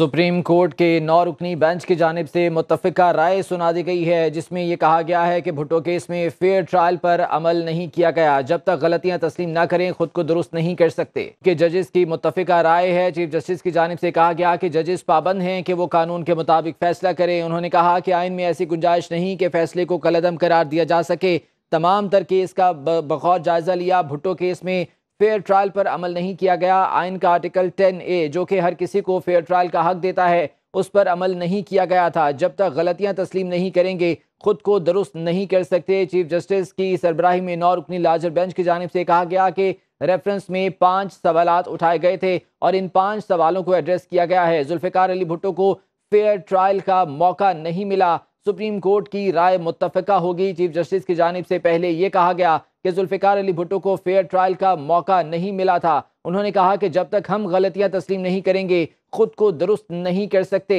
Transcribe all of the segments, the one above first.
supreme court के नौ रुकनी bench की जानब से मुतफ़ा राय सुना दी गई है जिसमें यह कहा गया है कि भुट्टो केस में फेयर ट्रायल पर अमल नहीं किया गया जब तक गलतियां तस्लीम ना करें खुद को दुरुस्त नहीं कर सकते कि जजेस की मुतफ़ा राय है चीफ जस्टिस की जानब से कहा गया कि जजेस पाबंद हैं कि वो कानून के मुताबिक फैसला करें उन्होंने कहा कि आइन में ऐसी गुंजाइश नहीं कि फैसले को कलदम करार दिया जा सके तमाम तर केस का बखौर जायजा लिया भुट्टो केस में फेयर ट्रायल पर अमल नहीं किया गया आयन का आर्टिकल 10 ए जो कि हर किसी को फेयर ट्रायल का हक देता है उस पर अमल नहीं किया गया था जब तक गलतियां तस्लीम नहीं करेंगे खुद को दुरुस्त नहीं कर सकते चीफ जस्टिस की सरबराही में नौ रुकनी लार्जर बेंच की जानब से कहा गया कि रेफरेंस में पांच सवाल उठाए गए थे और इन पांच सवालों को एड्रेस किया गया है जुल्फ़िकार अली भुट्टो को फेयर ट्रायल का मौका नहीं मिला सुप्रीम कोर्ट की राय मुतफ़ा होगी चीफ जस्टिस की जानब से पहले ये कहा गया कि जुल्फ़िकार अली भुट्टो को फेयर ट्रायल का मौका नहीं मिला था उन्होंने कहा कि जब तक हम गलतियां तस्लीम नहीं करेंगे खुद को दुरुस्त नहीं कर सकते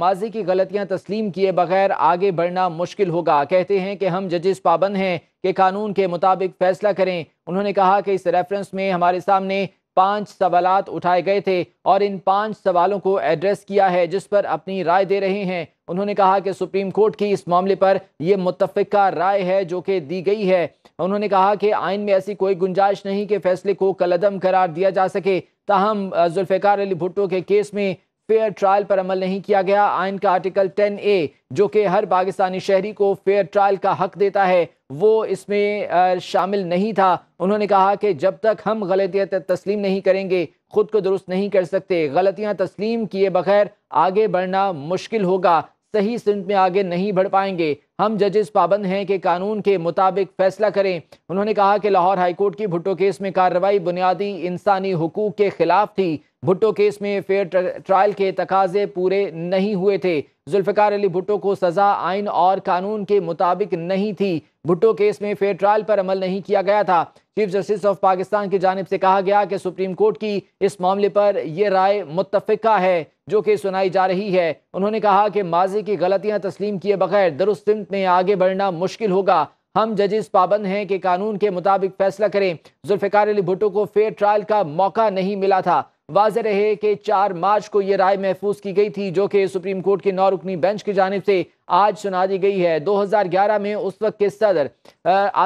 माजी की गलतियां तस्लीम किए बगैर आगे बढ़ना मुश्किल होगा कहते हैं कि हम जजेस पाबंद हैं कि कानून के मुताबिक फैसला करें उन्होंने कहा कि इस रेफरेंस में हमारे सामने पांच सवाल उठाए गए थे और इन पांच सवालों को एड्रेस किया है जिस पर अपनी राय दे रहे हैं उन्होंने कहा कि सुप्रीम कोर्ट की इस मामले पर यह मुतफ़ा राय है जो कि दी गई है उन्होंने कहा कि आइन में ऐसी कोई गुंजाइश नहीं कि फैसले को कलदम करार दिया जा सके ताहम जुल्फ़ार अली भुट्टो के केस में फेयर ट्रायल पर अमल नहीं किया गया आयन का आर्टिकल 10 ए जो कि हर पाकिस्तानी शहरी को फेयर ट्रायल का हक देता है वो इसमें शामिल नहीं था उन्होंने कहा कि जब तक हम गलतियाँ तस्लीम नहीं करेंगे खुद को दुरुस्त नहीं कर सकते गलतियाँ तस्लीम किए बगैर आगे बढ़ना मुश्किल होगा सही सिमत में आगे नहीं बढ़ पाएंगे हम जजेस पाबंद हैं कि कानून के मुताबिक फैसला करें उन्होंने कहा कि लाहौर हाईकोर्ट की भुट्टो केस में कार्रवाई बुनियादी इंसानी हकूक के खिलाफ थी भुट्टो केस में फेयर ट्रायल के तकाजे पूरे नहीं हुए थे जुल्फ़िकार अली भुट्टो को सज़ा आइन और कानून के मुताबिक नहीं थी भुट्टो केस में फेयर ट्रायल पर अमल नहीं किया गया था चीफ जस्टिस ऑफ पाकिस्तान की जानब से कहा गया कि सुप्रीम कोर्ट की इस मामले पर यह राय मुतफ़ा है जो कि सुनाई जा रही है उन्होंने कहा कि माजी की गलतियां तस्लीम किए बगैर दुरुस्त में आगे बढ़ना मुश्किल होगा हम जजेस पाबंद हैं कि कानून के मुताबिक फैसला करें जुल्फ़िकार अली भुट्टो को फेयर ट्रायल का मौका नहीं मिला था वाज रहे कि चार मार्च को यह राय महफूज की गई थी जो कि सुप्रीम कोर्ट के नौ रुकनी बेंच की जानब से आज सुना दी गई है 2011 में उस वक्त के सदर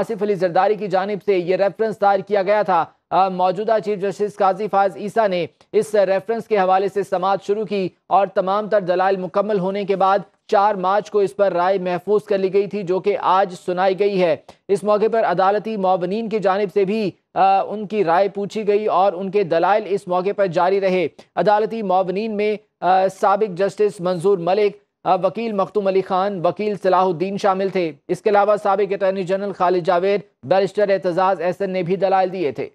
आसिफ अली जरदारी की जानब से यह रेफरेंस दायर किया गया था मौजूदा चीफ जस्टिस काजी फाज ईसा ने इस रेफरेंस के हवाले से समात शुरू की और तमाम तर दलाल मुकम्मल होने के बाद चार मार्च को इस पर राय महफूज कर ली गई थी जो कि आज सुनाई गई है इस मौके पर अदालती मबनिन की जानब से भी आ, उनकी राय पूछी गई और उनके दलाइल इस मौके पर जारी रहे अदालती मबनिन में सबक जस्टिस मंजूर मलिक वकील मखतूम अली खान वकील सलाहुद्दीन शामिल थे इसके अलावा सबक attorney general Khalid Javed barrister Aitzaz Ahsan ने भी दलाल दिए थे